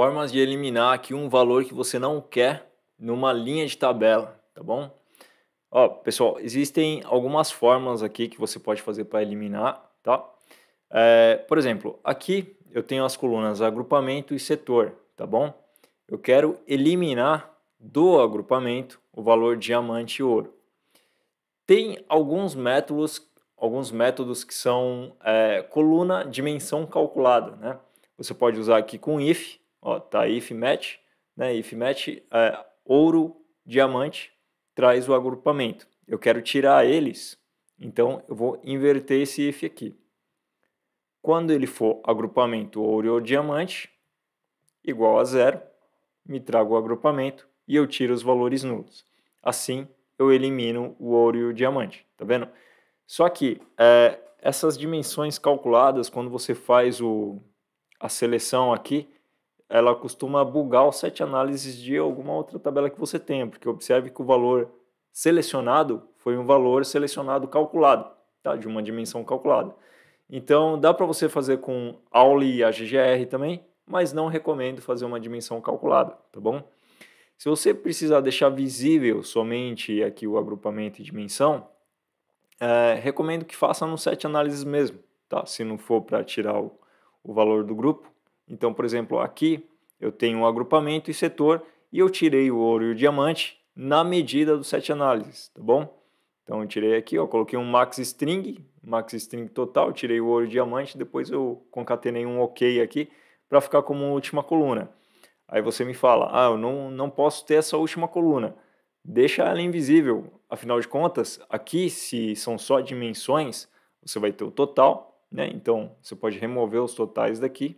Formas de eliminar aqui um valor que você não quer numa linha de tabela, tá bom? Ó, pessoal, existem algumas formas aqui que você pode fazer para eliminar, tá? É, por exemplo, aqui eu tenho as colunas agrupamento e setor, tá bom? Eu quero eliminar do agrupamento o valor diamante e ouro. Tem alguns métodos, alguns métodos que são é, coluna dimensão calculada, né? Você pode usar aqui com if, Ó, tá if match, né? If match é, ouro, diamante traz o agrupamento. Eu quero tirar eles, então eu vou inverter esse if aqui. Quando ele for agrupamento ouro ou diamante, igual a zero, me trago o agrupamento e eu tiro os valores nulos. Assim, eu elimino o ouro e o diamante, tá vendo? Só que é, essas dimensões calculadas, quando você faz o, a seleção aqui, ela costuma bugar os sete análises de alguma outra tabela que você tem, porque observe que o valor selecionado foi um valor selecionado calculado, tá? de uma dimensão calculada. Então, dá para você fazer com Auli e a GGR também, mas não recomendo fazer uma dimensão calculada, tá bom? Se você precisar deixar visível somente aqui o agrupamento e dimensão, é, recomendo que faça no sete análises mesmo, tá? Se não for para tirar o, o valor do grupo, então, por exemplo, aqui eu tenho um agrupamento e setor e eu tirei o ouro e o diamante na medida do sete análises, tá bom? Então eu tirei aqui, ó, coloquei um max string, max string total, tirei o ouro e o diamante, depois eu concatenei um ok aqui para ficar como última coluna. Aí você me fala, ah, eu não, não posso ter essa última coluna. Deixa ela invisível, afinal de contas, aqui se são só dimensões, você vai ter o total, né? Então você pode remover os totais daqui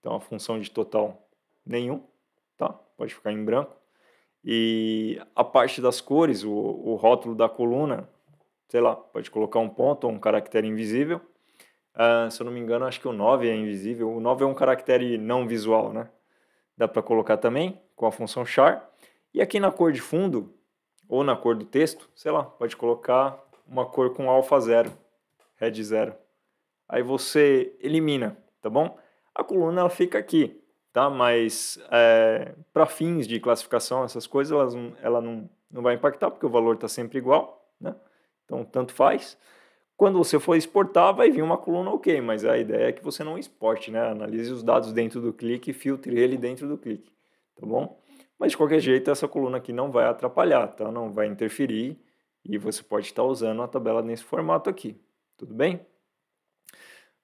então a função de total nenhum, tá? Pode ficar em branco. E a parte das cores, o, o rótulo da coluna, sei lá, pode colocar um ponto ou um caractere invisível. Uh, se eu não me engano, acho que o 9 é invisível. O 9 é um caractere não visual, né? Dá para colocar também com a função char. E aqui na cor de fundo, ou na cor do texto, sei lá, pode colocar uma cor com alfa zero, red zero. Aí você elimina, tá bom? a coluna ela fica aqui, tá? Mas é, para fins de classificação, essas coisas, elas, ela não, não vai impactar, porque o valor está sempre igual, né? Então, tanto faz. Quando você for exportar, vai vir uma coluna ok, mas a ideia é que você não exporte, né? Analise os dados dentro do clique e filtre ele dentro do clique, tá bom? Mas de qualquer jeito, essa coluna aqui não vai atrapalhar, tá? Não vai interferir e você pode estar tá usando a tabela nesse formato aqui, tudo bem?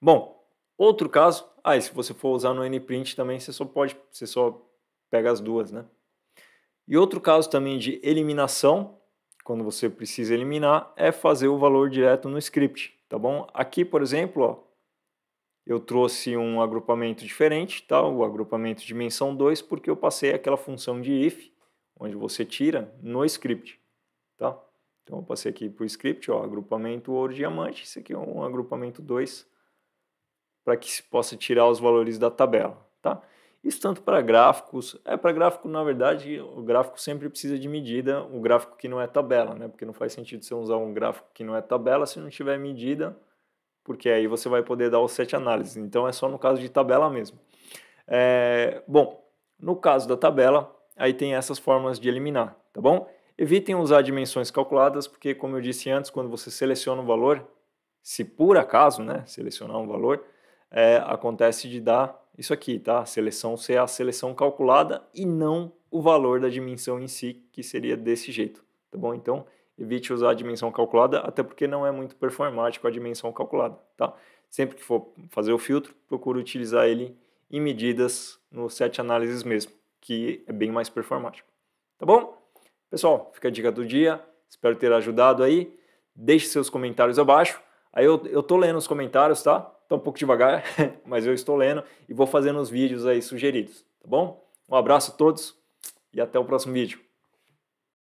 Bom, Outro caso, ah, se você for usar no nprint também, você só pode, você só pega as duas, né? E outro caso também de eliminação, quando você precisa eliminar, é fazer o valor direto no script, tá bom? Aqui, por exemplo, ó, eu trouxe um agrupamento diferente, tá? o agrupamento dimensão 2, porque eu passei aquela função de if, onde você tira, no script. Tá? Então eu passei aqui para o script, ó, agrupamento ouro diamante, isso aqui é um agrupamento 2, para que se possa tirar os valores da tabela, tá? Isso tanto para gráficos, é para gráfico, na verdade, o gráfico sempre precisa de medida, o gráfico que não é tabela, né? Porque não faz sentido você usar um gráfico que não é tabela se não tiver medida, porque aí você vai poder dar os sete análises. Então é só no caso de tabela mesmo. É, bom, no caso da tabela, aí tem essas formas de eliminar, tá bom? Evitem usar dimensões calculadas, porque como eu disse antes, quando você seleciona um valor, se por acaso, né, selecionar um valor, é, acontece de dar isso aqui, tá? A seleção ser a seleção calculada e não o valor da dimensão em si, que seria desse jeito, tá bom? Então, evite usar a dimensão calculada, até porque não é muito performático a dimensão calculada, tá? Sempre que for fazer o filtro, procure utilizar ele em medidas no set análises mesmo, que é bem mais performático, tá bom? Pessoal, fica a dica do dia, espero ter ajudado aí, deixe seus comentários abaixo, aí eu, eu tô lendo os comentários, tá? Estou um pouco devagar, mas eu estou lendo e vou fazendo os vídeos aí sugeridos, tá bom? Um abraço a todos e até o próximo vídeo.